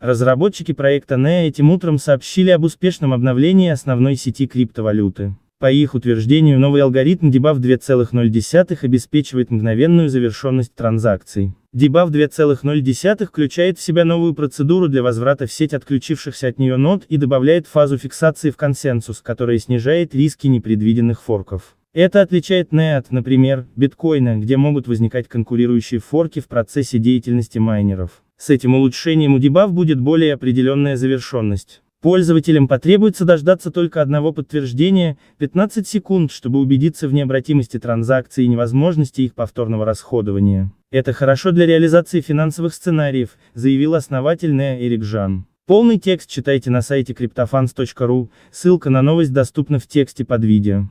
Разработчики проекта NEA этим утром сообщили об успешном обновлении основной сети криптовалюты. По их утверждению, новый алгоритм дебаф 2.0 обеспечивает мгновенную завершенность транзакций. Дебаф 2.0 включает в себя новую процедуру для возврата в сеть отключившихся от нее нод и добавляет фазу фиксации в консенсус, которая снижает риски непредвиденных форков. Это отличает NEA от, например, биткоина, где могут возникать конкурирующие форки в процессе деятельности майнеров. С этим улучшением у дебаф будет более определенная завершенность. Пользователям потребуется дождаться только одного подтверждения, 15 секунд, чтобы убедиться в необратимости транзакций и невозможности их повторного расходования. Это хорошо для реализации финансовых сценариев, заявил основатель Неа Эрик Жан. Полный текст читайте на сайте cryptofans.ru, ссылка на новость доступна в тексте под видео.